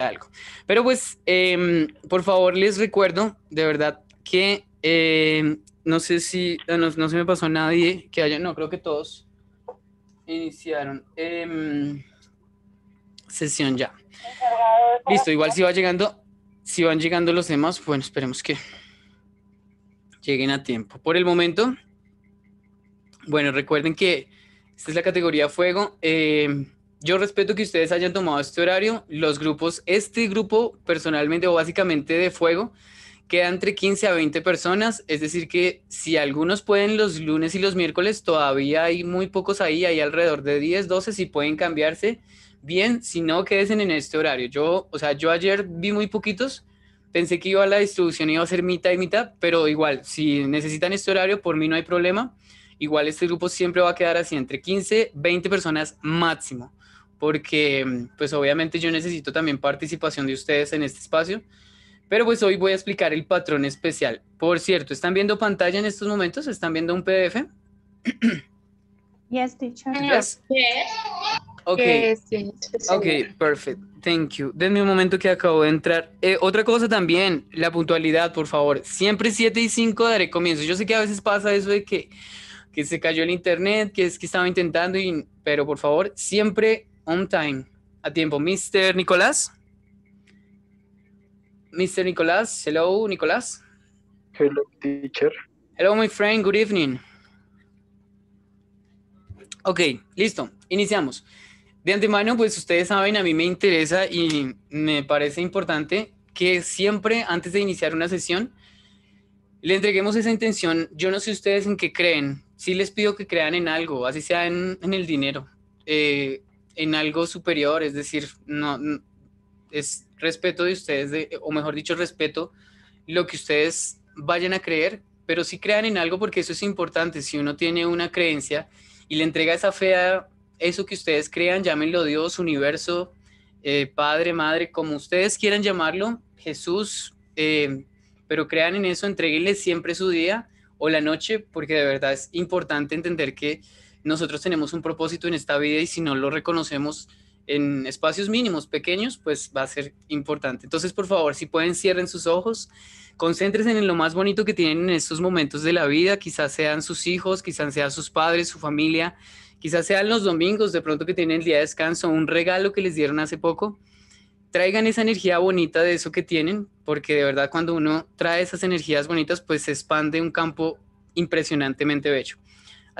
algo. Pero pues, em, por favor, les recuerdo, de verdad, que em, no sé si, ah, no, se me pasó a nadie que haya, no, creo que todos iniciaron em, sesión ya. Listo, igual si va llegando, si van llegando los demás, bueno, esperemos que lleguen a tiempo. Por el momento, bueno, recuerden que esta es la categoría fuego. Eh, yo respeto que ustedes hayan tomado este horario. Los grupos, este grupo personalmente o básicamente de fuego, queda entre 15 a 20 personas. Es decir, que si algunos pueden los lunes y los miércoles, todavía hay muy pocos ahí, hay alrededor de 10, 12, si pueden cambiarse. Bien, si no, quédense en este horario. Yo, o sea, yo ayer vi muy poquitos. Pensé que iba a la distribución, iba a ser mitad y mitad, pero igual, si necesitan este horario, por mí no hay problema. Igual este grupo siempre va a quedar así, entre 15, 20 personas máximo porque mm, pues obviamente yo necesito también participación de ustedes en este espacio, pero pues hoy voy a explicar el patrón especial. Por cierto, ¿están viendo pantalla en estos momentos? ¿Están viendo un PDF? Yes, teacher. Yes. Okay. ok, perfect. Thank you. Denme un momento que acabo de entrar. Eh, otra cosa también, la puntualidad, por favor. Siempre 7 y 5 daré comienzo. Yo sé que a veces pasa eso de que, se cayó el internet, que es que estaba intentando, y, pero por favor, siempre On time. A tiempo. Mr. Nicolás. Mr. Nicolás. Hello, Nicolás. Hello, teacher. Hello, my friend. Good evening. Ok, listo. Iniciamos. De antemano, pues ustedes saben, a mí me interesa y me parece importante que siempre antes de iniciar una sesión le entreguemos esa intención. Yo no sé ustedes en qué creen. si les pido que crean en algo, así sea en, el dinero. Eh, en algo superior, es decir, no, es respeto de ustedes, o mejor dicho, respeto lo que ustedes vayan a creer, pero si crean en algo porque eso es importante. Si uno tiene una creencia y le entrega esa fe a eso que ustedes crean, llámenlo Dios, universo, eh, Padre, Madre, como ustedes quieran llamarlo, Jesús, eh, pero crean en eso, entreguenle siempre su día o la noche, porque de verdad es importante entender que nosotros tenemos un propósito en esta vida y si no lo reconocemos en espacios mínimos, pequeños, pues va a ser importante. Entonces, por favor, si pueden, cierren sus ojos, concéntrense en lo más bonito que tienen en estos momentos de la vida, quizás sean sus hijos, quizás sean sus padres, su familia, quizás sean los domingos, de pronto que tienen el día de descanso, un regalo que les dieron hace poco. Traigan esa energía bonita de eso que tienen, porque de verdad cuando uno trae esas energías bonitas, pues se expande un campo impresionantemente bello.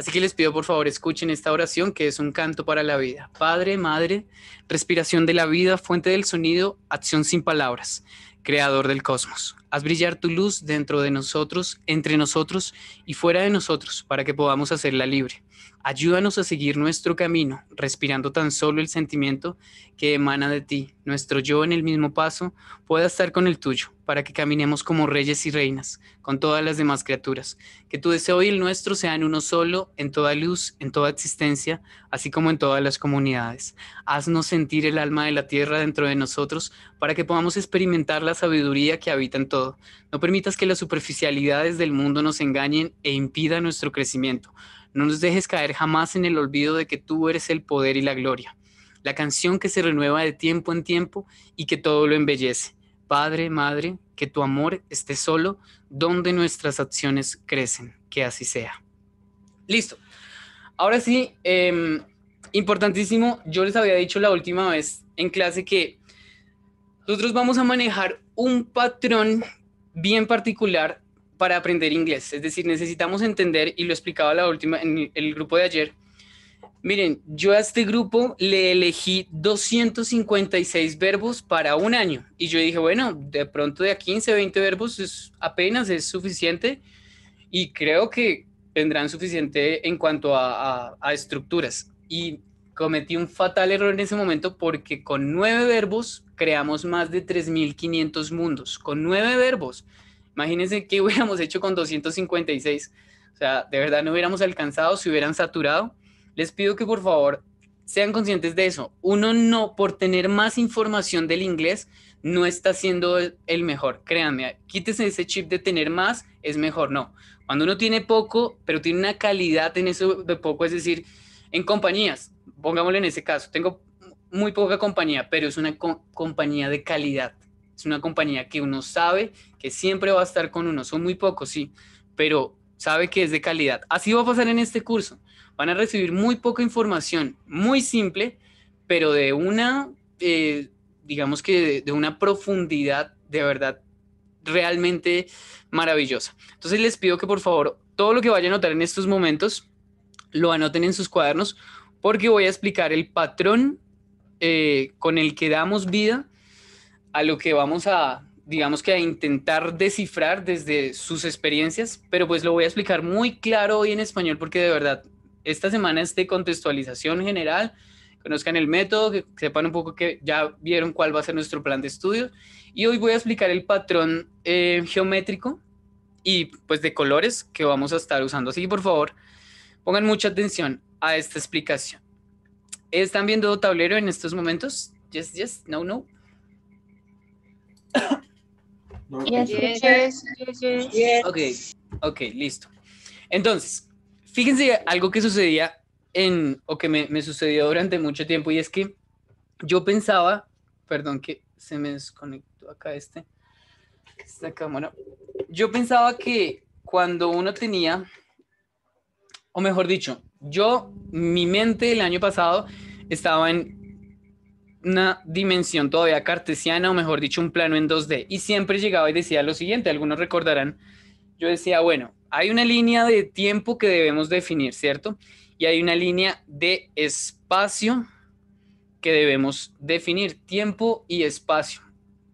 Así que les pido por favor escuchen esta oración que es un canto para la vida. Padre, Madre, respiración de la vida, fuente del sonido, acción sin palabras, creador del cosmos. Haz brillar tu luz dentro de nosotros, entre nosotros y fuera de nosotros, para que podamos hacerla libre. Ayúdanos a seguir nuestro camino, respirando tan solo el sentimiento que emana de ti. Nuestro yo en el mismo paso pueda estar con el tuyo, para que caminemos como reyes y reinas, con todas las demás criaturas. Que tu deseo y el nuestro sean uno solo, en toda luz, en toda existencia, así como en todas las comunidades. Haznos sentir el alma de la tierra dentro de nosotros, para que podamos experimentar la sabiduría que habita en todo. No permitas que las superficialidades del mundo nos engañen e impidan nuestro crecimiento no nos dejes caer jamás en el olvido de que tú eres el poder y la gloria, la canción que se renueva de tiempo en tiempo y que todo lo embellece. Padre, Madre, que tu amor esté solo donde nuestras acciones crecen, que así sea. Listo. Ahora sí, em, importantísimo, yo les había dicho la última vez en clase que nosotros vamos a manejar un patrón bien particular para aprender inglés. Es decir, necesitamos entender, y lo explicaba la última en el grupo de ayer. Miren, yo a este grupo le elegí 256 verbos para un año. Y yo dije, bueno, de pronto de a 15, 20 verbos es, apenas es suficiente. Y creo que tendrán suficiente en cuanto a, a estructuras. Y cometí un fatal error en ese momento porque con nueve verbos creamos más de 3.500 mundos. Con nueve verbos. Imagínense qué hubiéramos hecho con 256. O sea, de verdad no hubiéramos alcanzado si hubieran saturado. Les pido que por favor sean conscientes de eso. Uno no, por tener más información del inglés, no está siendo el mejor. Créanme, quítese ese chip de tener más, es mejor. No. Cuando uno tiene poco, pero tiene una calidad en eso de poco, es decir, en compañías, pongámoslo en ese caso, tengo muy poca compañía, pero es una compañía de calidad. Es una compañía que uno sabe que siempre va a estar con uno. Son muy pocos, sí, pero sabe que es de calidad. Así va a pasar en este curso. Van a recibir muy poca información, muy simple, pero de una, eh, digamos que de, una profundidad de verdad realmente maravillosa. Entonces les pido que por favor todo lo que vaya a notar en estos momentos lo anoten en sus cuadernos porque voy a explicar el patrón eh, con el que damos vida a lo que vamos a, digamos que a intentar descifrar desde sus experiencias, pero pues lo voy a explicar muy claro hoy en español porque de verdad, esta semana es de contextualización general, conozcan el método, que sepan un poco que ya vieron cuál va a ser nuestro plan de estudio y hoy voy a explicar el patrón eh, geométrico y pues de colores que vamos a estar usando. Así que por favor, pongan mucha atención a esta explicación. ¿Están viendo tablero en estos momentos? Yes, yes, no, no ok, ok, listo. Entonces, fíjense algo que sucedía en, o que me, me, sucedió durante mucho tiempo, y es que yo pensaba, perdón que se me desconectó acá este, esta cámara, yo pensaba que cuando uno tenía, o mejor dicho, yo, mi mente el año pasado estaba en una dimensión todavía cartesiana, o mejor dicho, un plano en 2D. Y siempre llegaba y decía lo siguiente, algunos recordarán, yo decía, bueno, hay una línea de tiempo que debemos definir, ¿cierto? Y hay una línea de espacio que debemos definir, tiempo y espacio.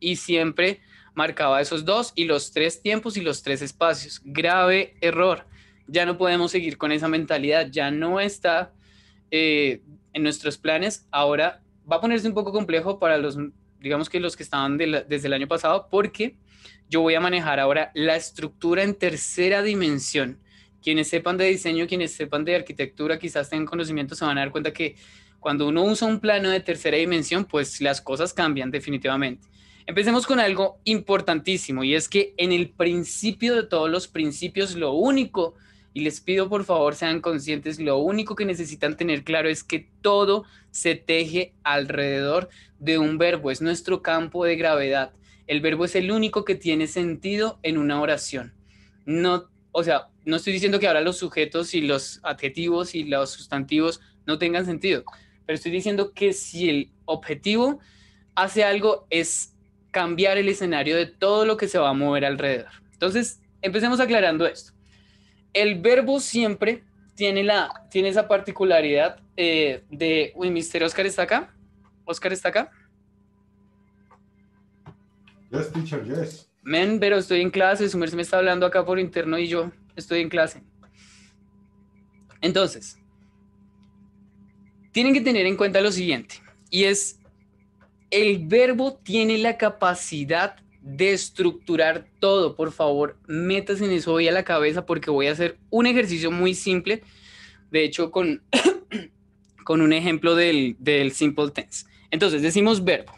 Y siempre marcaba esos dos y los tres tiempos y los tres espacios. Grave error. Ya no podemos seguir con esa mentalidad, ya no está eh, en nuestros planes. Ahora va a ponerse un poco complejo para los, digamos que los que estaban desde el año pasado, porque yo voy a manejar ahora la estructura en tercera dimensión. Quienes sepan de diseño, quienes sepan de arquitectura, quizás tengan conocimiento, se van a dar cuenta que cuando uno usa un plano de tercera dimensión, pues las cosas cambian definitivamente. Empecemos con algo importantísimo y es que en el principio de todos los principios, lo único y les pido por favor sean conscientes, lo único que necesitan tener claro es que todo se teje alrededor de un verbo, es nuestro campo de gravedad. El verbo es el único que tiene sentido en una oración. No, o sea, no estoy diciendo que ahora los sujetos y los adjetivos y los sustantivos no tengan sentido, pero estoy diciendo que si el objetivo hace algo es cambiar el escenario de todo lo que se va a mover alrededor. Entonces, empecemos aclarando esto el verbo siempre tiene, la, tiene esa particularidad eh, de... Uy, mister Oscar está acá. Oscar está acá. Yes, teacher, yes. Men, pero estoy en clase, Sumer me está hablando acá por interno y yo estoy en clase. Entonces, tienen que tener en cuenta lo siguiente, y es, el verbo tiene la capacidad de estructurar todo. Por favor, metas en eso hoy a la cabeza porque voy a hacer un ejercicio muy simple. De hecho, con, con un ejemplo del, del simple tense. Entonces, decimos verbo.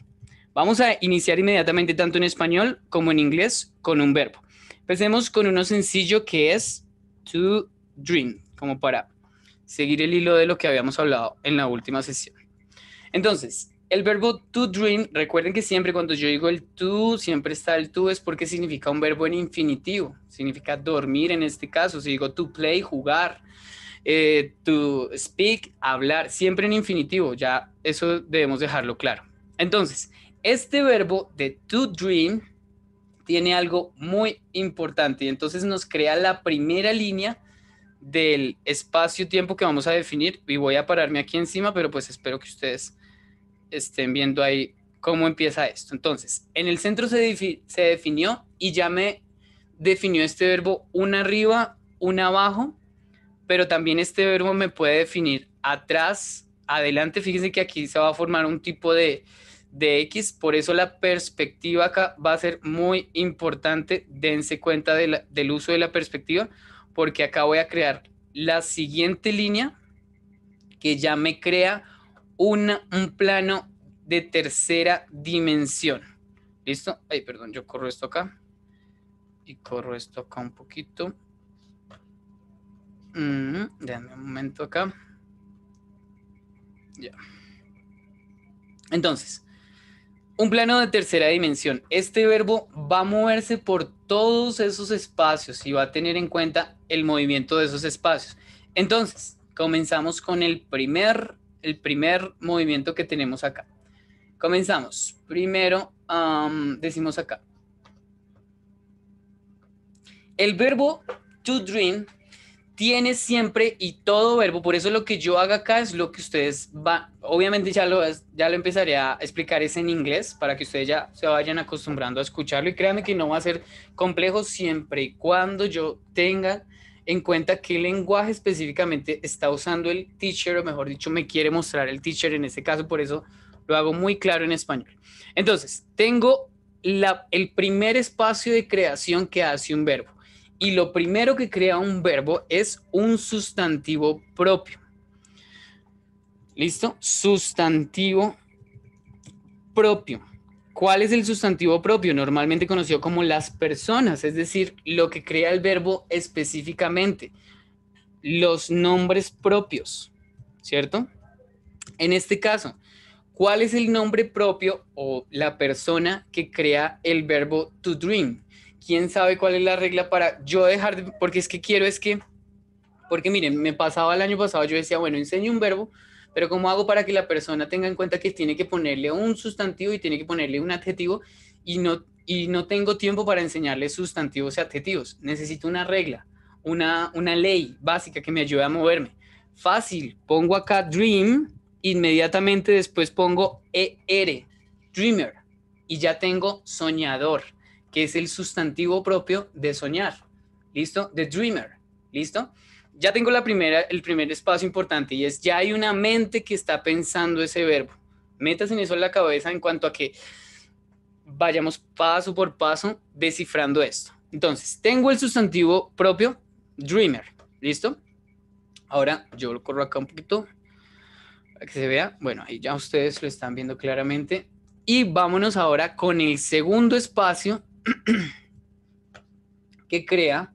Vamos a iniciar inmediatamente tanto en español como en inglés con un verbo. Empecemos con uno sencillo que es to dream, como para seguir el hilo de lo que habíamos hablado en la última sesión. Entonces, el verbo to dream, recuerden que siempre cuando yo digo el to, siempre está el to, es porque significa un verbo en infinitivo, significa dormir en este caso, si digo to play, jugar, eh, to speak, hablar, siempre en infinitivo, ya eso debemos dejarlo claro. Entonces, este verbo de to dream tiene algo muy importante y entonces nos crea la primera línea del espacio-tiempo que vamos a definir y voy a pararme aquí encima, pero pues espero que ustedes estén viendo ahí cómo empieza esto. Entonces, en el centro se, se definió y ya me definió este verbo una arriba, una abajo, pero también este verbo me puede definir atrás, adelante. Fíjense que aquí se va a formar un tipo de, de X, por eso la perspectiva acá va a ser muy importante. Dense cuenta del uso de la perspectiva, porque acá voy a crear la siguiente línea que ya me crea un plano de tercera dimensión. ¿Listo? Ay, perdón, yo corro esto acá. Y corro esto acá un poquito. de mm, déjame un momento acá. Ya. Entonces, un plano de tercera dimensión. Este verbo va a moverse por todos esos espacios y va a tener en cuenta el movimiento de esos espacios. Entonces, comenzamos con el primer el primer movimiento que tenemos acá. Comenzamos. Primero decimos acá. El verbo to dream tiene siempre y todo verbo, por eso lo que yo haga acá es lo que ustedes van, obviamente ya lo, ya lo empezaré a explicar es en inglés para que ustedes ya se vayan acostumbrando a escucharlo y créanme que no va a ser complejo siempre y cuando yo tenga en cuenta qué lenguaje específicamente está usando el teacher, o mejor dicho, me quiere mostrar el teacher en este caso, por eso lo hago muy claro en español. Entonces, tengo el primer espacio de creación que hace un verbo. Y lo primero que crea un verbo es un sustantivo propio. ¿Listo? Sustantivo propio. ¿Cuál es el sustantivo propio, normalmente conocido como las personas? Es decir, lo que crea el verbo específicamente. Los nombres propios, ¿cierto? En este caso, ¿cuál es el nombre propio o la persona que crea el verbo to dream? ¿Quién sabe cuál es la regla para yo dejar porque es que quiero es que porque miren, me pasaba el año pasado, yo decía, bueno, enseño un verbo, pero ¿cómo hago para que la persona tenga en cuenta que tiene que ponerle un sustantivo y tiene que ponerle un adjetivo y no, y no tengo tiempo para enseñarle sustantivos y adjetivos? Necesito una regla, una, una ley básica que me ayude a moverme. Fácil, pongo acá dream, inmediatamente después pongo ER, dreamer, y ya tengo soñador, que es el sustantivo propio de soñar. ¿Listo? The dreamer. ¿Listo? ya tengo la primera, el primer espacio importante y es ya hay una mente que está pensando ese verbo. Metas en eso en la cabeza en cuanto a que vayamos paso por paso descifrando esto. Entonces, tengo el sustantivo propio, dreamer, ¿listo? Ahora yo lo corro acá un poquito para que se vea. Bueno, ahí ya ustedes lo están viendo claramente. Y vámonos ahora con el segundo espacio que crea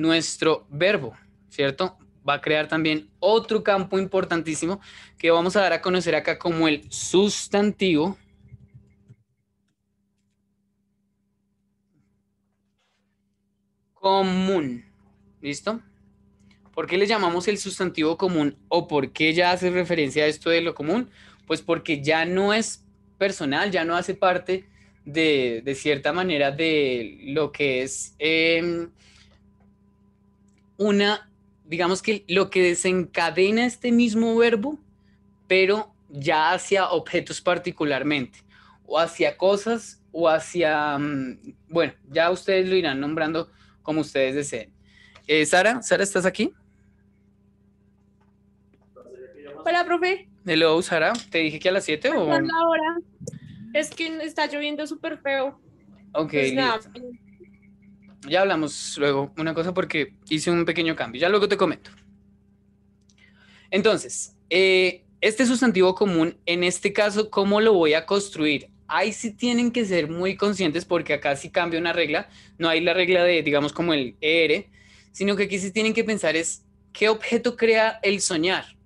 nuestro verbo, ¿cierto? Va a crear también otro campo importantísimo que vamos a dar a conocer acá como el sustantivo. Común. ¿Listo? ¿Por qué le llamamos el sustantivo común o por qué ya hace referencia a esto de lo común? Pues porque ya no es personal, ya no hace parte de, cierta manera de lo que es em, una, digamos que lo que desencadena este mismo verbo, pero ya hacia objetos particularmente, o hacia cosas, o hacia, mm, bueno, ya ustedes lo irán nombrando como ustedes deseen. Eh, Sara, Sara, ¿estás aquí? Hola, profe. Hello, Sara. ¿Te dije que a las 7 o...? la hora. Es que está lloviendo súper feo. Ok ya hablamos luego una cosa porque hice un pequeño cambio, ya luego te comento. Entonces, eh, este sustantivo común, en este caso, ¿cómo lo voy a construir? Ahí sí tienen que ser muy conscientes porque acá sí cambia una regla, no hay la regla de, digamos, como el ER, sino que aquí sí tienen que pensar es qué objeto crea el soñar,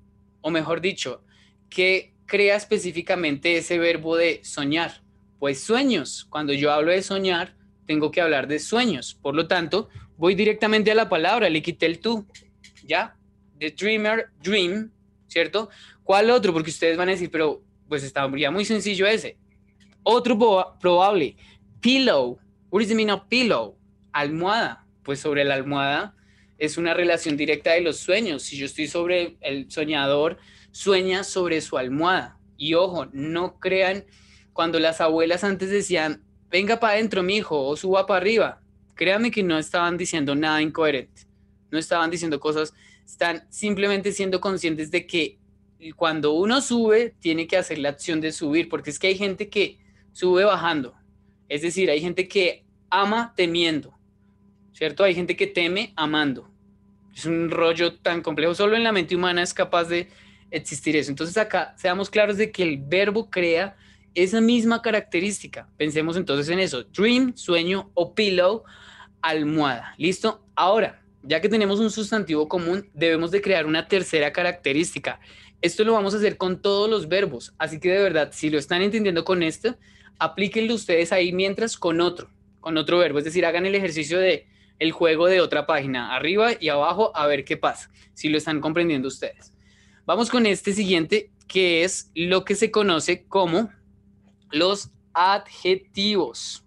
o mejor dicho, qué crea específicamente ese verbo de soñar. Pues sueños, cuando yo hablo de soñar, tengo que hablar de sueños. Por lo tanto, voy directamente a la palabra, le quité el tú, ¿ya? The dreamer, dream, ¿cierto? ¿Cuál otro? Porque ustedes van a decir, pero pues está muy sencillo ese. Otro probable, pillow. What is the pillow? Almohada. Pues sobre la almohada es una relación directa de los sueños. Si yo estoy sobre el soñador, sueña sobre su almohada. Y ojo, no crean cuando las abuelas antes decían venga para adentro, mijo, o suba para arriba. Créame que no estaban diciendo nada incoherente, no estaban diciendo cosas, están simplemente siendo conscientes de que cuando uno sube, tiene que hacer la acción de subir, porque es que hay gente que sube bajando, es decir, hay gente que ama temiendo, ¿cierto? Hay gente que teme amando. Es un rollo tan complejo, solo en la mente humana es capaz de existir eso. Entonces acá seamos claros de que el verbo crea esa misma característica. Pensemos entonces en eso, dream, sueño o pillow, almohada. ¿Listo? Ahora, ya que tenemos un sustantivo común, debemos de crear una tercera característica. Esto lo vamos a hacer con todos los verbos, así que de verdad, si lo están entendiendo con esto, aplíquenlo ustedes ahí mientras con otro, con otro verbo, es decir, hagan el ejercicio de el juego de otra página, arriba y abajo, a ver qué pasa, si lo están comprendiendo ustedes. Vamos con este siguiente, que es lo que se conoce como los adjetivos.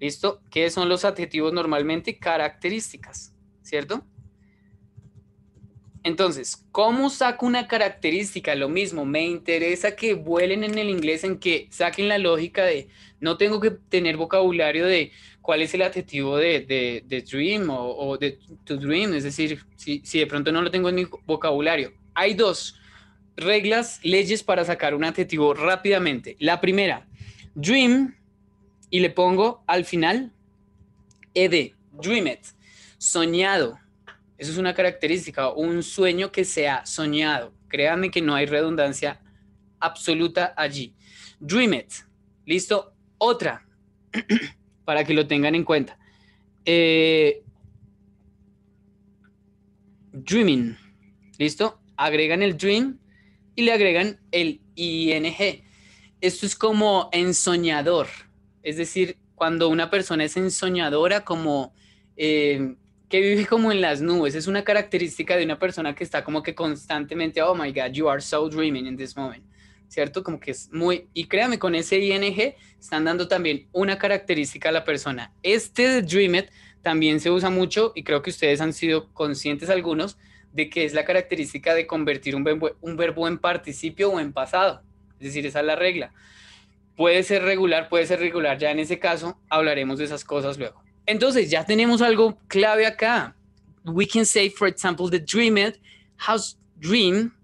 ¿Listo? ¿Qué son los adjetivos normalmente? Características, ¿cierto? Entonces, ¿cómo saco una característica? Lo mismo, me interesa que vuelen en el inglés, en que saquen la lógica de, no tengo que tener vocabulario de cuál es el adjetivo de, de, dream o, de to dream, es decir, si, si de pronto no lo tengo en mi vocabulario. Hay dos, reglas, leyes para sacar un adjetivo rápidamente. La primera, dream, y le pongo al final ed, dream it, soñado. Eso es una característica, un sueño que se ha soñado. Créanme que no hay redundancia absoluta allí. Dream it. Listo. Otra, para que lo tengan en cuenta. Eh, dreaming. ¿Listo? Agregan el dream y le agregan el ING. Esto es como ensoñador, es decir, cuando una persona es ensoñadora, como eh, que vive como en las nubes, es una característica de una persona que está como que constantemente, oh my God, you are so dreaming in this moment. ¿cierto? Como que es muy... Y créame, con ese ING están dando también una característica a la persona. Este it también se usa mucho y creo que ustedes han sido conscientes algunos de que es la característica de convertir un verbo, un verbo en participio o en pasado. Es decir, esa es la regla. Puede ser regular, puede ser regular. Ya en ese caso hablaremos de esas cosas luego. Entonces, ya tenemos algo clave acá. We can say, for example, the dream it has dream,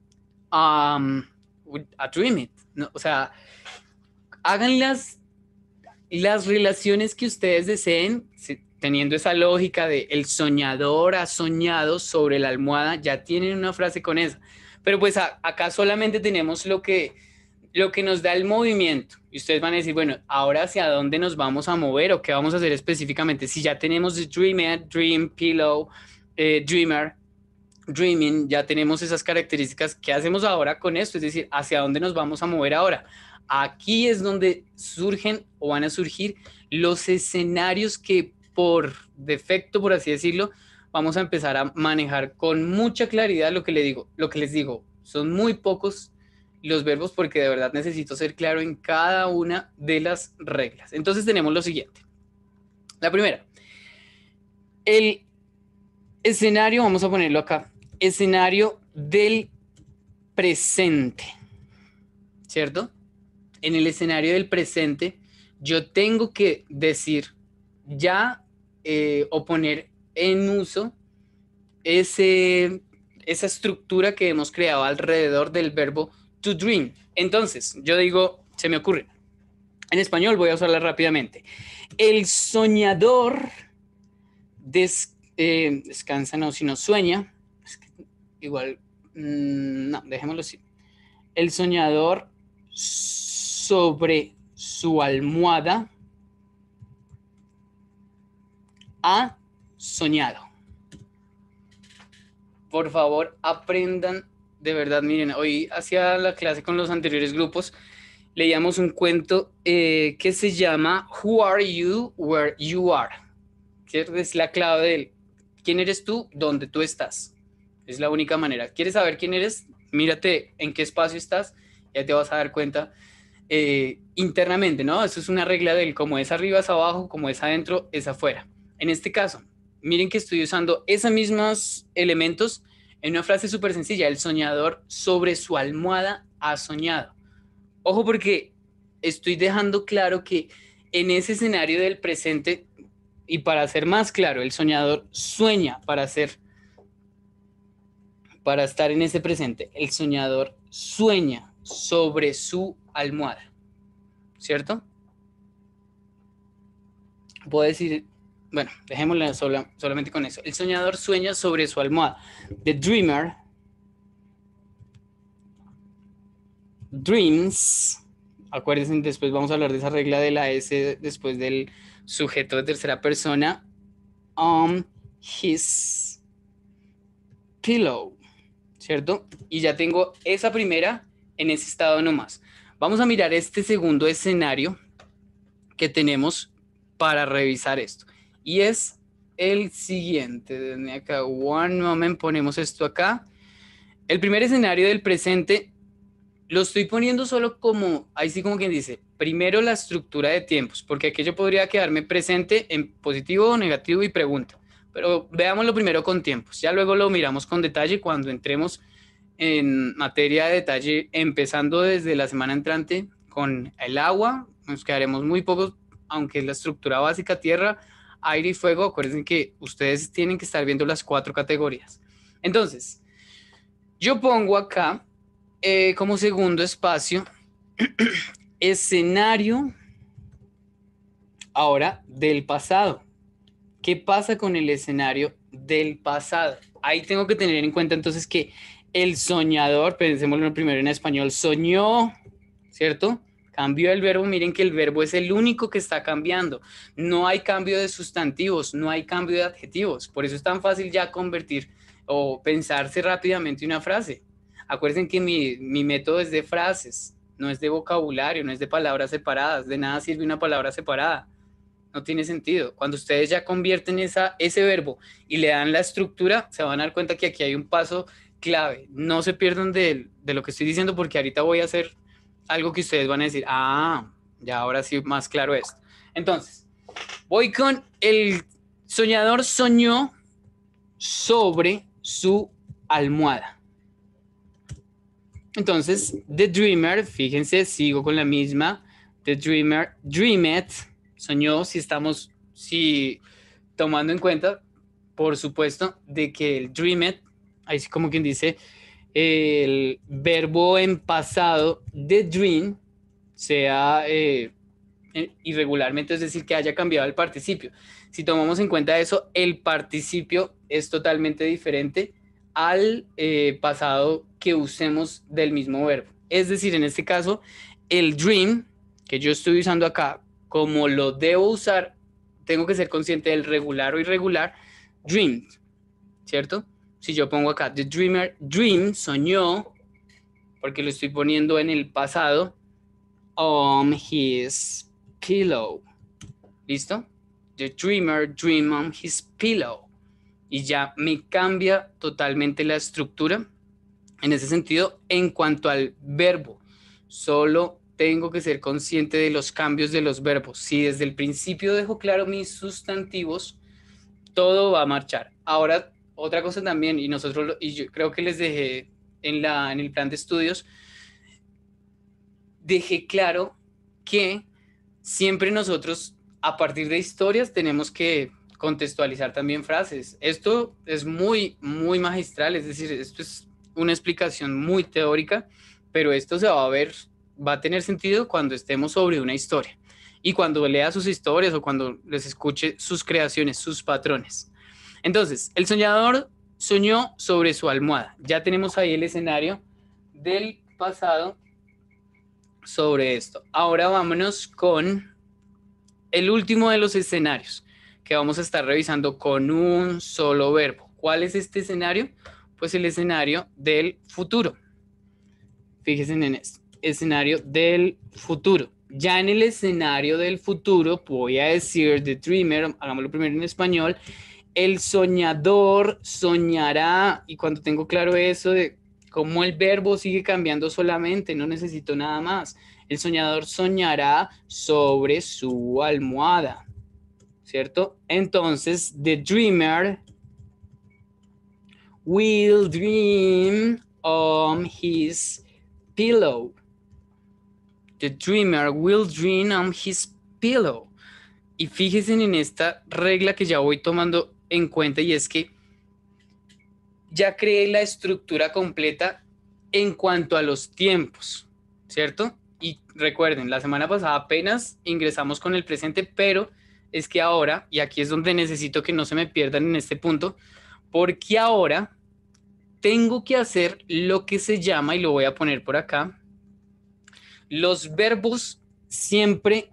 um, a dream it. o sea, hagan las, las relaciones que ustedes deseen teniendo esa lógica de el soñador ha soñado sobre la almohada, ya tienen una frase con esa. Pero pues acá solamente tenemos lo que, lo que nos da el movimiento. Y ustedes van a decir, bueno, ahora hacia dónde nos vamos a mover o qué vamos a hacer específicamente. Si ya tenemos Dreamer, Dream, Pillow, eh, Dreamer, Dreaming, ya tenemos esas características, ¿qué hacemos ahora con esto? Es decir, hacia dónde nos vamos a mover ahora. Aquí es donde surgen o van a surgir los escenarios que por defecto, por así decirlo, vamos a empezar a manejar con mucha claridad lo que, le digo, lo que les digo. Son muy pocos los verbos porque de verdad necesito ser claro en cada una de las reglas. Entonces tenemos lo siguiente. La primera, el escenario, vamos a ponerlo acá, escenario del presente, ¿cierto? En el escenario del presente, yo tengo que decir ya eh, o poner en uso esa estructura que hemos creado alrededor del verbo to dream. Entonces, yo digo, se me ocurre. En español voy a usarla rápidamente. El soñador eh, descansa, no, sino sueña. igual, mm, no, dejémoslo así. El soñador sobre su almohada ha soñado. Por favor, aprendan de verdad. Miren, hoy hacía la clase con los anteriores grupos. Leíamos un cuento eh, que se llama Who Are You Where You Are. Que es la clave de ¿Quién eres tú? Donde tú estás. Es la única manera. ¿Quieres saber quién eres? Mírate en qué espacio estás. Ya te vas a dar cuenta eh, internamente, ¿no? Eso es una regla del cómo es arriba es abajo, como es adentro es afuera. En este caso, miren que estoy usando esos mismos elementos en una frase súper sencilla. El soñador sobre su almohada ha soñado. Ojo porque estoy dejando claro que en ese escenario del presente, y para ser más claro, el soñador sueña para ser, para estar en ese presente. El soñador sueña sobre su almohada, ¿cierto? Puedo decir bueno, dejémosla solamente con eso. El soñador sueña sobre su almohada. The dreamer dreams. Acuérdense, después vamos a hablar de esa regla de la S después del sujeto de tercera persona. On um, his pillow. ¿Cierto? Y ya tengo esa primera en ese estado nomás. Vamos a mirar este segundo escenario que tenemos para revisar esto y es el siguiente. Desde acá, one moment, ponemos esto acá. El primer escenario del presente lo estoy poniendo solo como, ahí sí como quien dice, primero la estructura de tiempos, porque aquí yo podría quedarme presente en positivo o negativo y pregunta, pero veámoslo primero con tiempos, ya luego lo miramos con detalle cuando entremos en materia de detalle, empezando desde la semana entrante con el agua, nos quedaremos muy pocos, aunque es la estructura básica tierra, aire y fuego, acuérdense que ustedes tienen que estar viendo las cuatro categorías. Entonces, yo pongo acá eh, como segundo espacio escenario ahora del pasado. ¿Qué pasa con el escenario del pasado? Ahí tengo que tener en cuenta entonces que el soñador, pensemoslo primero en español, soñó, ¿cierto? Cambio el verbo, miren que el verbo es el único que está cambiando. No hay cambio de sustantivos, no hay cambio de adjetivos. Por eso es tan fácil ya convertir o pensarse rápidamente una frase. Acuérdense que mi, método es de frases, no es de vocabulario, no es de palabras separadas. De nada sirve una palabra separada. No tiene sentido. Cuando ustedes ya convierten esa, ese verbo y le dan la estructura, se van a dar cuenta que aquí hay un paso clave. No se pierdan de, de lo que estoy diciendo porque ahorita voy a hacer algo que ustedes van a decir, ah, ya ahora sí más claro esto. Entonces, voy con el soñador soñó sobre su almohada. Entonces, The Dreamer, fíjense, sigo con la misma. The Dreamer, Dreamed, soñó, si estamos, si tomando en cuenta, por supuesto, de que el Dreamer, ahí como quien dice, el verbo en pasado de dream sea eh, eh, irregularmente, es decir, que haya cambiado el participio. Si tomamos en cuenta eso, el participio es totalmente diferente al eh, pasado que usemos del mismo verbo. Es decir, en este caso, el dream que yo estoy usando acá, como lo debo usar, tengo que ser consciente del regular o irregular, dreamed, ¿cierto? si yo pongo acá The Dreamer, Dream soñó, porque lo estoy poniendo en el pasado, on um, his pillow. ¿Listo? The Dreamer dream on his pillow. Y ya me cambia totalmente la estructura en ese sentido en cuanto al verbo. Solo tengo que ser consciente de los cambios de los verbos. Si desde el principio dejo claro mis sustantivos, todo va a marchar. Ahora otra cosa también, y nosotros, y yo creo que les dejé en, la, en el plan de estudios, dejé claro que siempre nosotros, a partir de historias, tenemos que contextualizar también frases. Esto es muy, muy magistral, es decir, esto es una explicación muy teórica, pero esto se va a ver, va a tener sentido cuando estemos sobre una historia y cuando lea sus historias o cuando les escuche sus creaciones, sus patrones. Entonces, el soñador soñó sobre su almohada. Ya tenemos ahí el escenario del pasado sobre esto. Ahora vámonos con el último de los escenarios que vamos a estar revisando con un solo verbo. ¿Cuál es este escenario? Pues el escenario del futuro. Fíjense en esto. Escenario del futuro. Ya en el escenario del futuro, voy a decir The Dreamer, hagámoslo primero en español, el soñador soñará, y cuando tengo claro eso de cómo el verbo sigue cambiando solamente, no necesito nada más. El soñador soñará sobre su almohada, ¿cierto? Entonces, the dreamer will dream on his pillow. The dreamer will dream on his pillow. Y fíjense en esta regla que ya voy tomando en cuenta y es que ya creé la estructura completa en cuanto a los tiempos, ¿cierto? Y recuerden, la semana pasada apenas ingresamos con el presente, pero es que ahora, y aquí es donde necesito que no se me pierdan en este punto, porque ahora tengo que hacer lo que se llama, y lo voy a poner por acá, los verbos siempre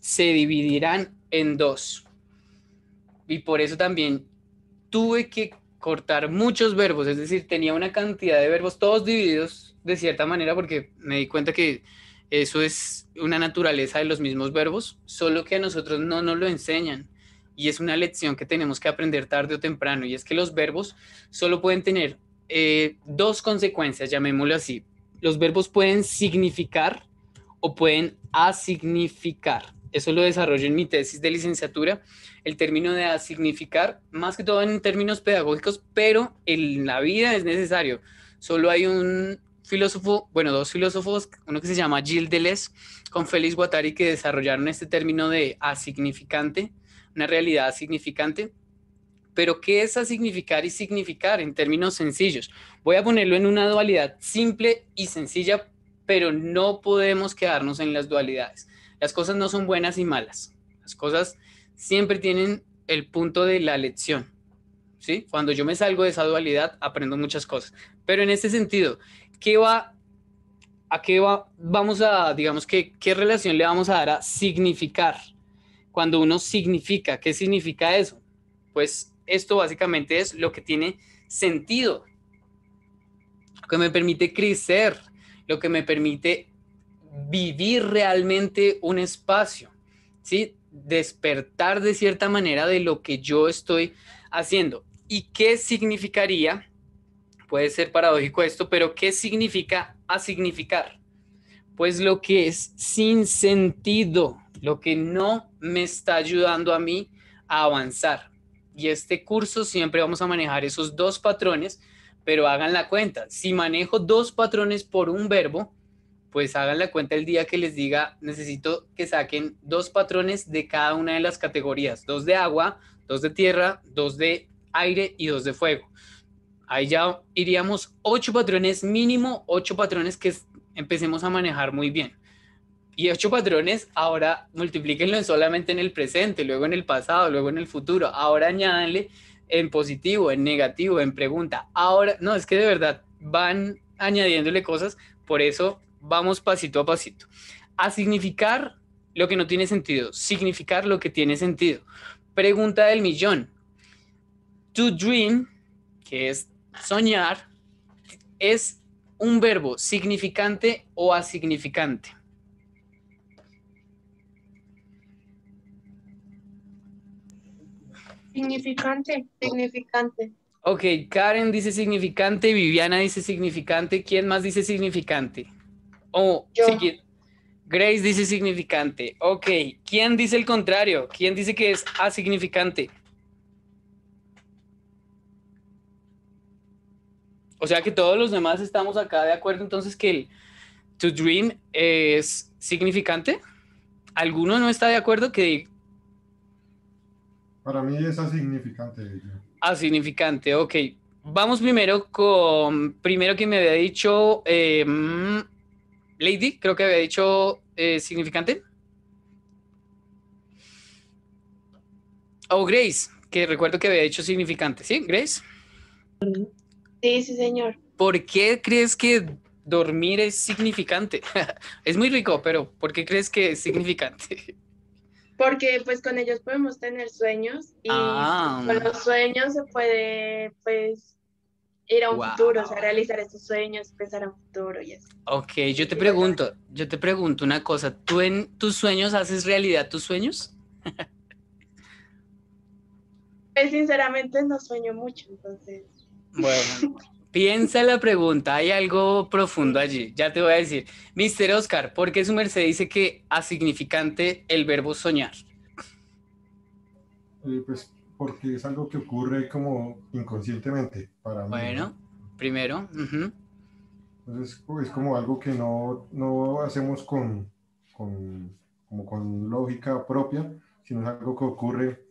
se dividirán en dos y por eso también tuve que cortar muchos verbos, es decir, tenía una cantidad de verbos todos divididos de cierta manera porque me di cuenta que eso es una naturaleza de los mismos verbos, solo que a nosotros no nos lo enseñan y es una lección que tenemos que aprender tarde o temprano y es que los verbos solo pueden tener eh, dos consecuencias, llamémoslo así. Los verbos pueden significar o pueden asignificar eso lo desarrollo en mi tesis de licenciatura, el término de asignificar, más que todo en términos pedagógicos, pero en la vida es necesario. Solo hay un filósofo, bueno, dos filósofos, uno que se llama Gilles Deleuze con Félix Guattari que desarrollaron este término de asignificante, una realidad significante. Pero ¿qué es asignificar y significar en términos sencillos? Voy a ponerlo en una dualidad simple y sencilla, pero no podemos quedarnos en las dualidades. Las cosas no son buenas y malas. Las cosas siempre tienen el punto de la lección. ¿sí? Cuando yo me salgo de esa dualidad, aprendo muchas cosas. Pero en este sentido, ¿qué va, ¿a qué va, vamos a, digamos, que, qué relación le vamos a dar a significar? Cuando uno significa, ¿qué significa eso? Pues esto básicamente es lo que tiene sentido, lo que me permite crecer, lo que me permite vivir realmente un espacio, ¿sí? Despertar de cierta manera de lo que yo estoy haciendo. ¿Y qué significaría? Puede ser paradójico esto, pero ¿qué significa a significar? Pues lo que es sin sentido, lo que no me está ayudando a mí a avanzar. Y este curso siempre vamos a manejar esos dos patrones, pero hagan la cuenta. Si manejo dos patrones por un verbo, pues hagan la cuenta el día que les diga, necesito que saquen dos patrones de cada una de las categorías, dos de agua, dos de tierra, dos de aire y dos de fuego. Ahí ya iríamos ocho patrones mínimo, ocho patrones que empecemos a manejar muy bien. Y ocho patrones, ahora multiplíquenlo solamente en el presente, luego en el pasado, luego en el futuro. Ahora añádanle en positivo, en negativo, en pregunta. Ahora, no, es que de verdad van añadiéndole cosas. Por eso vamos pasito a pasito. A significar lo que no tiene sentido, significar lo que tiene sentido. Pregunta del millón. To dream, que es soñar, es un verbo significante o asignificante. Significante, significante. Ok, Karen dice significante, Viviana dice significante, ¿quién más dice significante? Oh, Grace dice significante. Ok, ¿quién dice el contrario? ¿Quién dice que es asignificante? O sea que todos los demás estamos acá de acuerdo entonces que el to dream es significante. ¿Alguno no está de acuerdo que... Para mí es asignificante. Asignificante, ok. Vamos primero con, primero que me había dicho eh, mm, Lady, creo que había dicho eh, significante. Oh, Grace, que recuerdo que había dicho significante, ¿sí, Grace? Sí, sí, señor. ¿Por qué crees que dormir es significante? es muy rico, pero ¿por qué crees que es significante? Porque pues con ellos podemos tener sueños y ah. con los sueños se puede pues ir a un futuro, o sea, realizar esos sueños, pensar en un futuro y eso. Ok, yo te pregunto, yo te pregunto una cosa, ¿tú en tus sueños haces realidad tus sueños? pues sinceramente no sueño mucho, entonces. Bueno. Piensa la pregunta, hay algo profundo allí, ya te voy a decir. Mister Oscar, ¿por qué su merced dice que asignificante el verbo soñar? Eh, pues porque es algo que ocurre como inconscientemente para mí. Bueno, primero. es como algo que no, hacemos con, con, lógica propia, sino algo que ocurre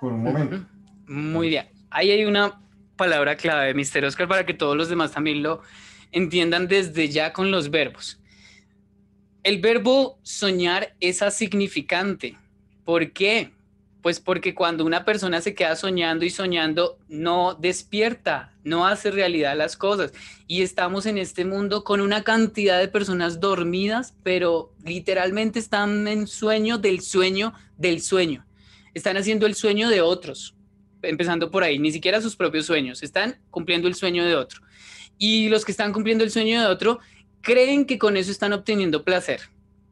por un momento. Muy bien. Ahí hay una palabra clave, Mr. Oscar, para que todos los demás también lo entiendan desde ya con los verbos. El verbo soñar es asignificante. ¿Por qué? Pues porque cuando una persona se queda soñando y soñando, no despierta, no hace realidad las cosas. Y estamos en este mundo con una cantidad de personas dormidas, pero literalmente están en sueño del sueño del sueño. Están haciendo el sueño de otros, empezando por ahí, ni siquiera sus propios sueños, están cumpliendo el sueño de otro. Y los que están cumpliendo el sueño de otro creen que con eso están obteniendo placer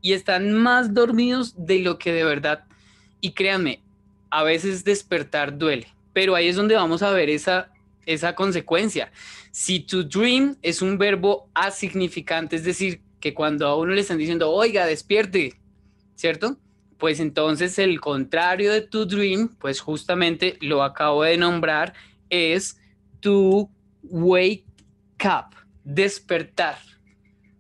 y están más dormidos de lo que de verdad. Y créanme, a veces despertar duele, pero ahí es donde vamos a ver esa, esa consecuencia. Si to dream es un verbo asignificante, es decir, que cuando a uno le están diciendo, oiga, despierte, ¿cierto? Pues entonces el contrario de to dream, pues justamente lo acabo de nombrar, es to wake up, despertar,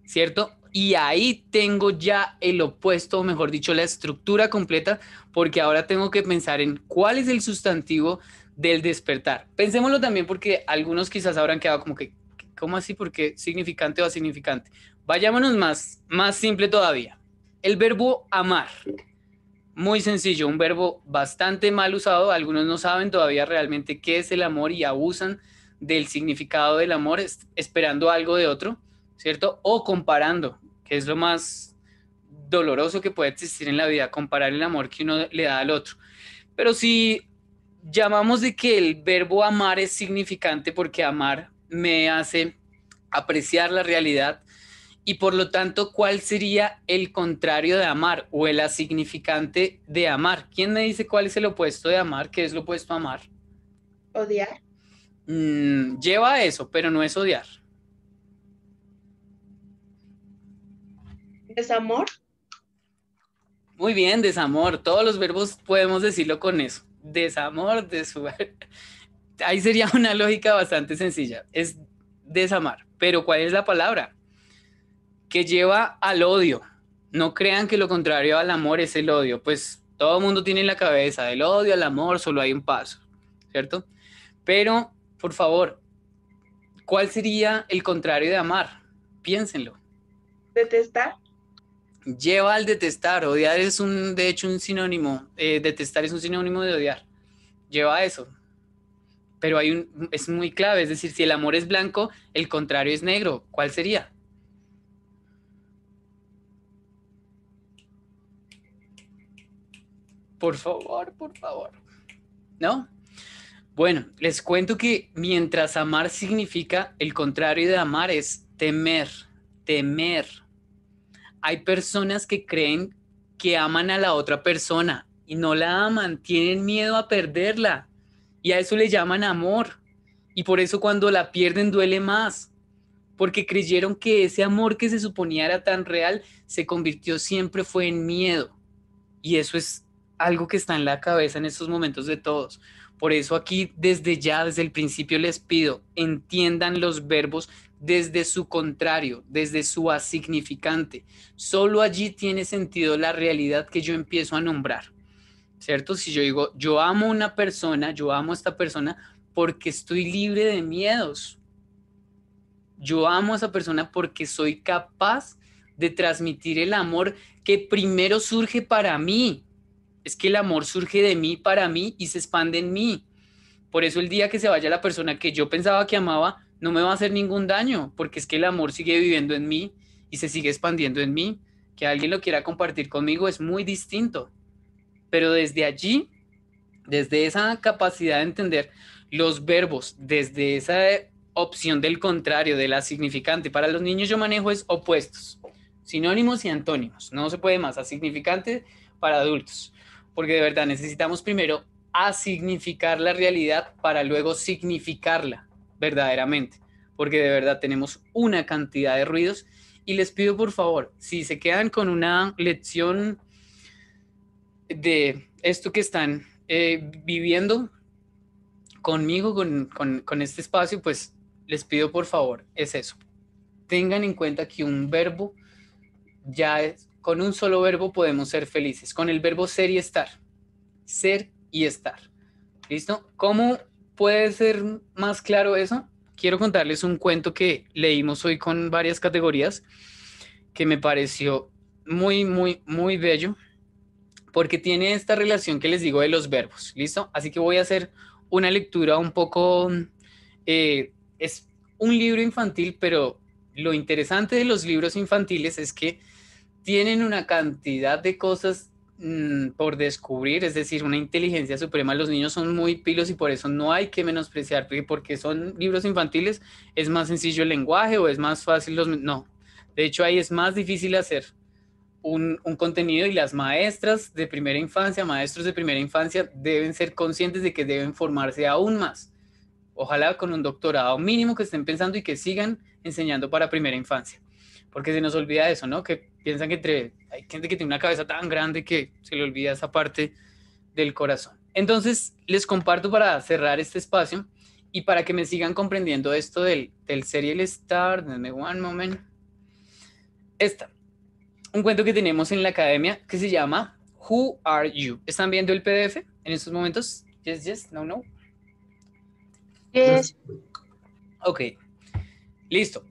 ¿cierto? y ahí tengo ya el opuesto, o mejor dicho, la estructura completa, porque ahora tengo que pensar en cuál es el sustantivo del despertar. Pensémoslo también porque algunos quizás habrán quedado como que, ¿cómo así? Porque significante o significante? Vayámonos más, más simple todavía. El verbo amar. Muy sencillo, un verbo bastante mal usado. Algunos no saben todavía realmente qué es el amor y abusan del significado del amor esperando algo de otro, ¿cierto? O comparando es lo más doloroso que puede existir en la vida, comparar el amor que uno le da al otro. Pero si llamamos de que el verbo amar es significante porque amar me hace apreciar la realidad y por lo tanto, ¿cuál sería el contrario de amar o el asignificante de amar? ¿Quién me dice cuál es el opuesto de amar? ¿Qué es lo opuesto a amar? Odiar. Mm, lleva a eso, pero no es odiar. Desamor. Muy bien, desamor. Todos los verbos podemos decirlo con eso. Desamor, desuar. Ahí sería una lógica bastante sencilla. Es desamar. Pero ¿cuál es la palabra? Que lleva al odio. No crean que lo contrario al amor es el odio. Pues todo el mundo tiene en la cabeza del odio al amor, solo hay un paso, ¿cierto? Pero, por favor, ¿cuál sería el contrario de amar? Piénsenlo. Detestar lleva al detestar. Odiar es un, de hecho, un sinónimo. Eh, detestar es un sinónimo de odiar. Lleva a eso. Pero hay un, es muy clave. Es decir, si el amor es blanco, el contrario es negro. ¿Cuál sería? Por favor, por favor. ¿No? Bueno, les cuento que mientras amar significa, el contrario de amar es temer, temer hay personas que creen que aman a la otra persona y no la aman, tienen miedo a perderla y a eso le llaman amor. Y por eso cuando la pierden duele más, porque creyeron que ese amor que se suponía era tan real se convirtió siempre fue en miedo. Y eso es algo que está en la cabeza en estos momentos de todos. Por eso aquí desde ya, desde el principio les pido, entiendan los verbos desde su contrario, desde su asignificante. Solo allí tiene sentido la realidad que yo empiezo a nombrar. ¿Cierto? Si yo digo, yo amo a una persona, yo amo a esta persona porque estoy libre de miedos. Yo amo a esa persona porque soy capaz de transmitir el amor que primero surge para mí, es que el amor surge de mí para mí y se expande en mí. Por eso el día que se vaya la persona que yo pensaba que amaba, no me va a hacer ningún daño, porque es que el amor sigue viviendo en mí y se sigue expandiendo en mí. Que alguien lo quiera compartir conmigo es muy distinto. Pero desde allí, desde esa capacidad de entender los verbos, desde esa opción del contrario, de la significante, para los niños yo manejo es opuestos, sinónimos y antónimos. No se puede más a significante para adultos porque de verdad necesitamos primero asignificar la realidad para luego significarla verdaderamente, porque de verdad tenemos una cantidad de ruidos y les pido por favor, si se quedan con una lección de esto que están eh, viviendo conmigo, con, con este espacio, pues les pido por favor, es eso. Tengan en cuenta que un verbo ya es con un solo verbo podemos ser felices, con el verbo ser y estar. Ser y estar. ¿Listo? ¿Cómo puede ser más claro eso? Quiero contarles un cuento que leímos hoy con varias categorías que me pareció muy, muy, muy bello porque tiene esta relación que les digo de los verbos. ¿Listo? Así que voy a hacer una lectura un poco... Eh, es un libro infantil, pero lo interesante de los libros infantiles es que tienen una cantidad de cosas mm, por descubrir, es decir, una inteligencia suprema. Los niños son muy pilos y por eso no hay que menospreciar, porque son libros infantiles, es más sencillo el lenguaje o es más fácil los... No, de hecho ahí es más difícil hacer un, un, contenido y las maestras de primera infancia, maestros de primera infancia, deben ser conscientes de que deben formarse aún más. Ojalá con un doctorado mínimo que estén pensando y que sigan enseñando para primera infancia porque se nos olvida eso, ¿no? Que piensan que entre, hay gente que tiene una cabeza tan grande que se le olvida esa parte del corazón. Entonces, les comparto para cerrar este espacio y para que me sigan comprendiendo esto del, del serial star, denme one moment. Esta, un cuento que tenemos en la academia que se llama Who Are You? ¿Están viendo el PDF en estos momentos? Yes, yes, no, no. Yes. Ok, listo.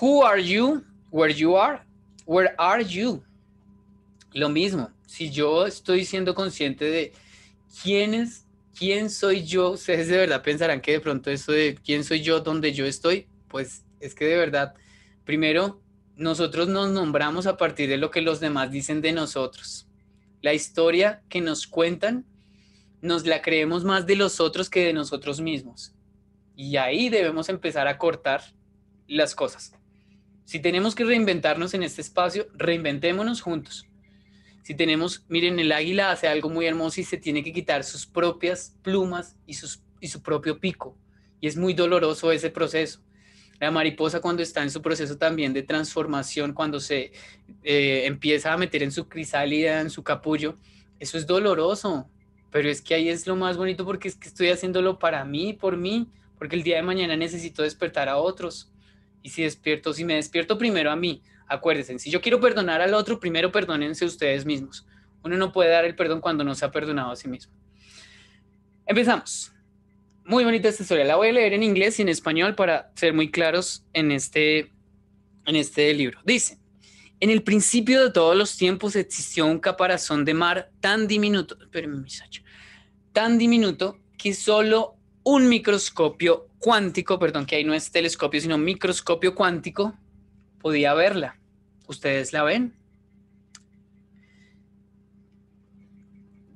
Who Are You where you are, where are you? Lo mismo, si yo estoy siendo consciente de quién es, quién soy yo, ustedes de verdad pensarán que de pronto eso de quién soy yo, dónde yo estoy, pues es que de verdad, primero, nosotros nos nombramos a partir de lo que los demás dicen de nosotros. La historia que nos cuentan, nos la creemos más de los otros que de nosotros mismos. Y ahí debemos empezar a cortar las cosas. Si tenemos que reinventarnos en este espacio, reinventémonos juntos. Si tenemos, miren, el águila hace algo muy hermoso y se tiene que quitar sus propias plumas y, sus, y su propio pico. Y es muy doloroso ese proceso. La mariposa cuando está en su proceso también de transformación, cuando se eh, empieza a meter en su crisálida, en su capullo, eso es doloroso. Pero es que ahí es lo más bonito porque es que estoy haciéndolo para mí, por mí, porque el día de mañana necesito despertar a otros. Y si despierto, si me despierto primero a mí, acuérdense, si yo quiero perdonar al otro, primero perdónense ustedes mismos. Uno no puede dar el perdón cuando no se ha perdonado a sí mismo. Empezamos. Muy bonita esta historia. La voy a leer en inglés y en español para ser muy claros en este, en este libro. Dice, en el principio de todos los tiempos existió un caparazón de mar tan diminuto, espérenme, tan diminuto que solo un microscopio cuántico, perdón, que ahí no es telescopio, sino microscopio cuántico, podía verla. ¿Ustedes la ven?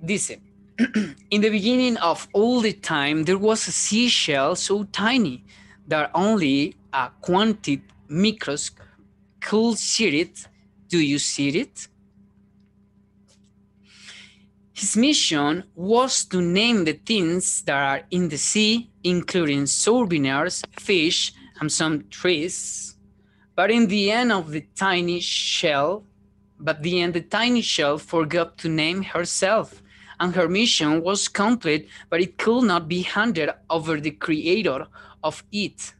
Dice, In the beginning of all the time, there was a seashell so tiny that only a quantum microscope could see it. Do you see it? His mission was to name the things that are in the sea, including souvenirs, fish, and some trees. But in the end of the tiny shell, but the end the tiny shell forgot to name herself, and her mission was complete, but it could not be handed over the creator of it.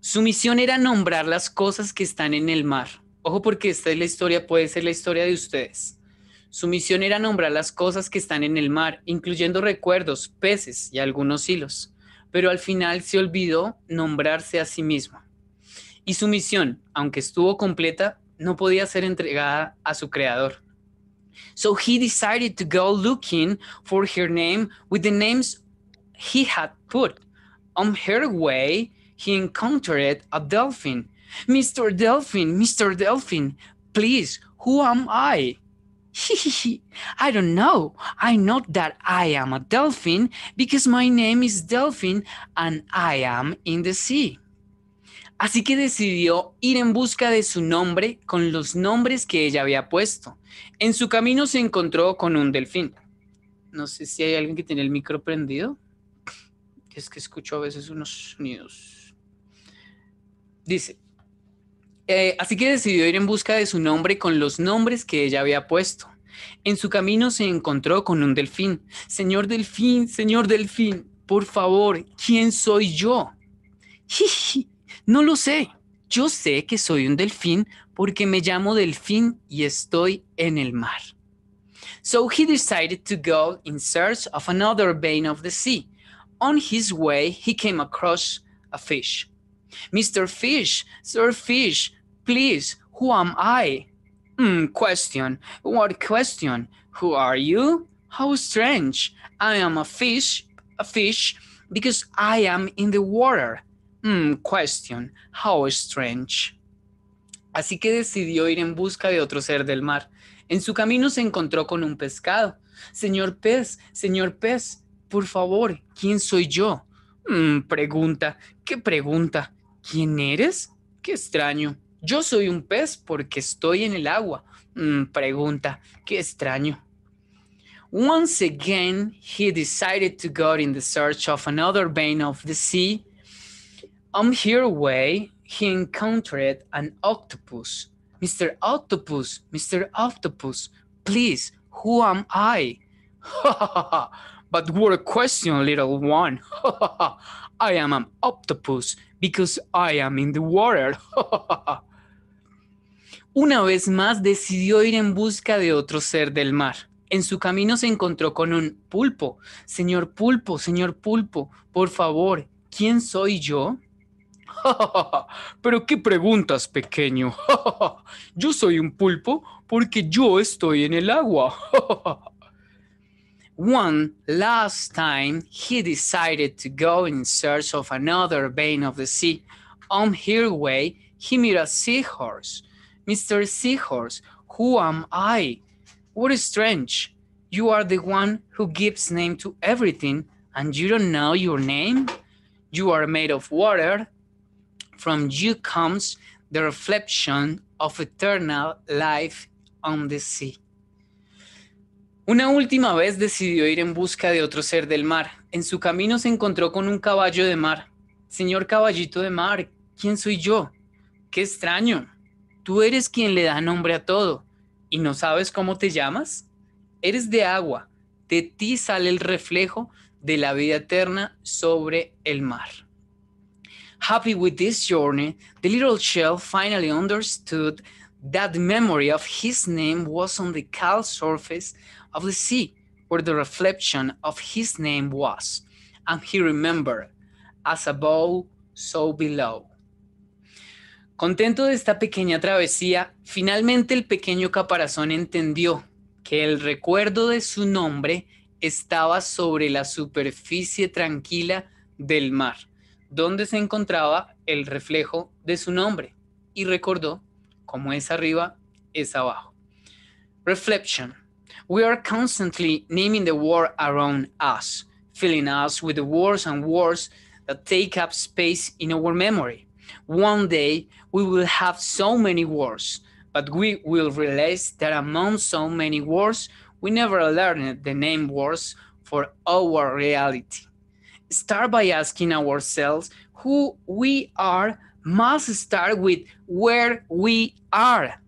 Su misión era nombrar las cosas que están en el mar. Ojo porque esta es la historia, puede ser la historia de ustedes. Su misión era nombrar las cosas que están en el mar, incluyendo recuerdos, peces y algunos hilos, pero al final se olvidó nombrarse a sí mismo. Y su misión, aunque estuvo completa, no podía ser entregada a su creador. So he decided to go looking for her name with the names he had put. On her way, he encountered a dolphin. Mr. Dolphin, Mr. Dolphin, please, who am I? I don't know. I know that I am a dolphin because my name is and I am in the sea. Así que decidió ir en busca de su nombre con los nombres que ella había puesto. En su camino se encontró con un delfín. No sé si hay alguien que tiene el micro prendido. Es que escucho a veces unos sonidos. Dice, eh, así que decidió ir en busca de su nombre con los nombres que ella había puesto. En su camino se encontró con un delfín. Señor delfín, señor delfín, por favor, ¿quién soy yo? no lo sé. Yo sé que soy un delfín porque me llamo delfín y estoy en el mar. So he decided to go in search of another vein of the sea. On his way, he came across a fish. Mr. Fish, Sir Fish, please, who am I? Mm, question, what question? Who are you? How strange. I am a fish, a fish, because I am in the water. Hmm, question, how strange. Así que decidió ir en busca de otro ser del mar. En su camino se encontró con un pescado. Señor pez, señor pez, por favor, ¿quién soy yo? Mm, pregunta, ¿qué pregunta? ¿Quién eres? Qué extraño. Yo soy un pez porque estoy en el agua. Mm, pregunta, qué extraño. Once again, he decided to go in the search of another vein of the sea. On his way, he encountered an octopus. Mr. Octopus, Mr. Octopus, please, who am I? but what a question, little one. I am an octopus because I am in the water. Una vez más decidió ir en busca de otro ser del mar. En su camino se encontró con un pulpo. Señor pulpo, señor pulpo, por favor, ¿quién soy yo? Pero qué preguntas, pequeño. yo soy un pulpo porque yo estoy en el agua. One last time, he decided to go in search of another vein of the sea. On her way, he met a seahorse. Mr. Seahorse, who am I? What is strange? You are the one who gives name to everything, and you don't know your name? You are made of water. From you comes the reflection of eternal life on the sea. Una última vez decidió ir en busca de otro ser del mar. En su camino se encontró con un caballo de mar. Señor caballito de mar, ¿quién soy yo? Qué extraño. Tú eres quien le da nombre a todo. ¿Y no sabes cómo te llamas? Eres de agua. De ti sale el reflejo de la vida eterna sobre el mar. Happy with this journey, the little shell finally understood that memory of his name was on the calm surface of the sea, where the reflection of his name was, and he remembered, as above, so below. Contento de esta pequeña travesía, finalmente el pequeño caparazón entendió que el recuerdo de su nombre estaba sobre la superficie tranquila del mar, donde se encontraba el reflejo de su nombre, y recordó, como es arriba, es abajo. Reflection, we are constantly naming the world around us, filling us with the wars and wars that take up space in our memory. One day we will have so many wars, but we will realize that among so many wars, we never learned the name wars for our reality. Start by asking ourselves who we are, must start with where we are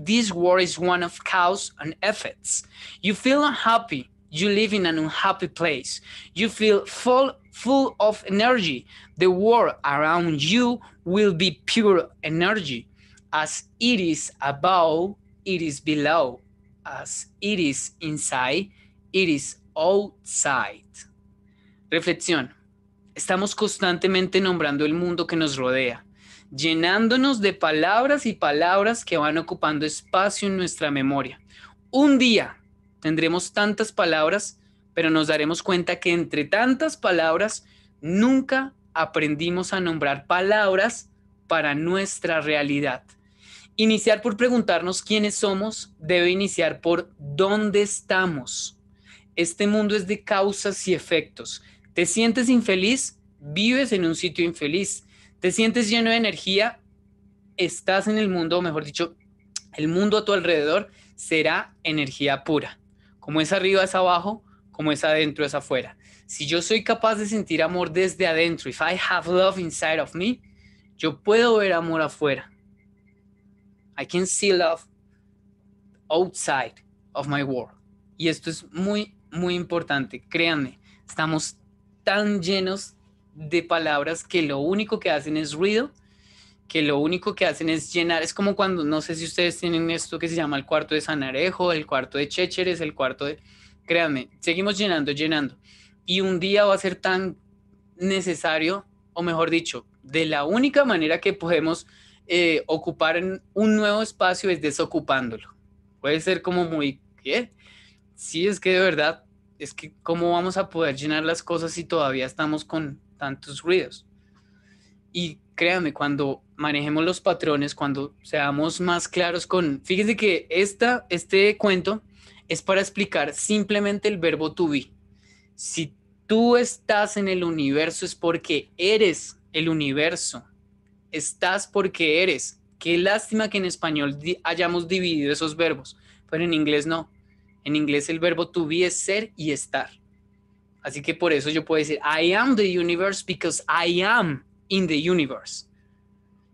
this war is one of cause and effects. You feel unhappy. You live in an unhappy place. You feel full, full of energy. The world around you will be pure energy. As it is above, it is below. As it is inside, it is outside. Reflexión. Estamos constantemente nombrando el mundo que nos rodea llenándonos de palabras y palabras que van ocupando espacio en nuestra memoria. Un día tendremos tantas palabras, pero nos daremos cuenta que entre tantas palabras nunca aprendimos a nombrar palabras para nuestra realidad. Iniciar por preguntarnos quiénes somos debe iniciar por dónde estamos. Este mundo es de causas y efectos. ¿Te sientes infeliz? Vives en un sitio infeliz. Te sientes lleno de energía, estás en el mundo, mejor dicho, el mundo a tu alrededor será energía pura. Como es arriba es abajo, como es adentro es afuera. Si yo soy capaz de sentir amor desde adentro, if I have love inside of me, yo puedo ver amor afuera. I can see love outside of my world. Y esto es muy, muy importante. Créanme, estamos tan llenos de palabras que lo único que hacen es ruido, que lo único que hacen es llenar, es como cuando, no sé si ustedes tienen esto que se llama el cuarto de Sanarejo, el cuarto de Checheres, el cuarto de, créanme, seguimos llenando, llenando. Y un día va a ser tan necesario, o mejor dicho, de la única manera que podemos eh, ocupar un nuevo espacio es desocupándolo. Puede ser como muy, ¿qué? Sí, es que de verdad, es que cómo vamos a poder llenar las cosas si todavía estamos con tantos ruidos. Y créanme, cuando manejemos los patrones, cuando seamos más claros con... Fíjense que esta, este cuento es para explicar simplemente el verbo to be. Si tú estás en el universo es porque eres el universo. Estás porque eres. Qué lástima que en español hayamos dividido esos verbos, pero en inglés no. En inglés el verbo to be es ser y estar. Así que por eso yo puedo decir, I am the universe because I am in the universe.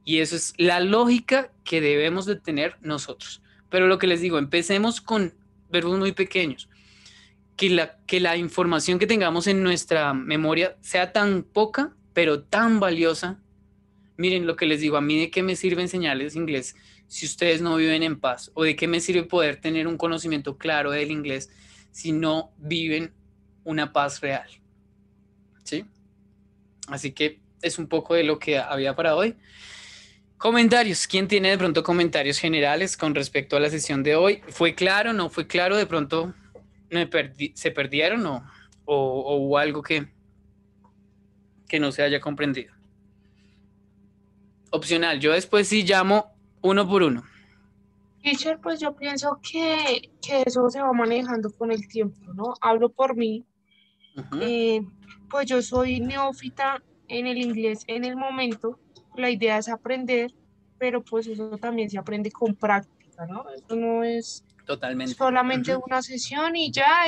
Y eso es la lógica que debemos de tener nosotros. Pero lo que les digo, empecemos con verbos muy pequeños. Que la, que la información que tengamos en nuestra memoria sea tan poca, pero tan valiosa. Miren lo que les digo, a mí de qué me sirve enseñarles inglés si ustedes no viven en paz, o de qué me sirve poder tener un conocimiento claro del inglés si no viven una paz real. ¿Sí? Así que es un poco de lo que había para hoy. Comentarios. ¿Quién tiene de pronto comentarios generales con respecto a la sesión de hoy? ¿Fue claro? ¿No fue claro? ¿De pronto se perdieron o, hubo algo que, que no se haya comprendido? Opcional. Yo después sí llamo uno por uno. Richard pues yo pienso que, que eso se va manejando con el tiempo, ¿no? Hablo por mí, eh, pues yo soy neófita en el inglés en el momento, la idea es aprender, pero pues eso también se aprende con práctica, ¿no? Eso no es Totalmente. solamente una sesión y ya.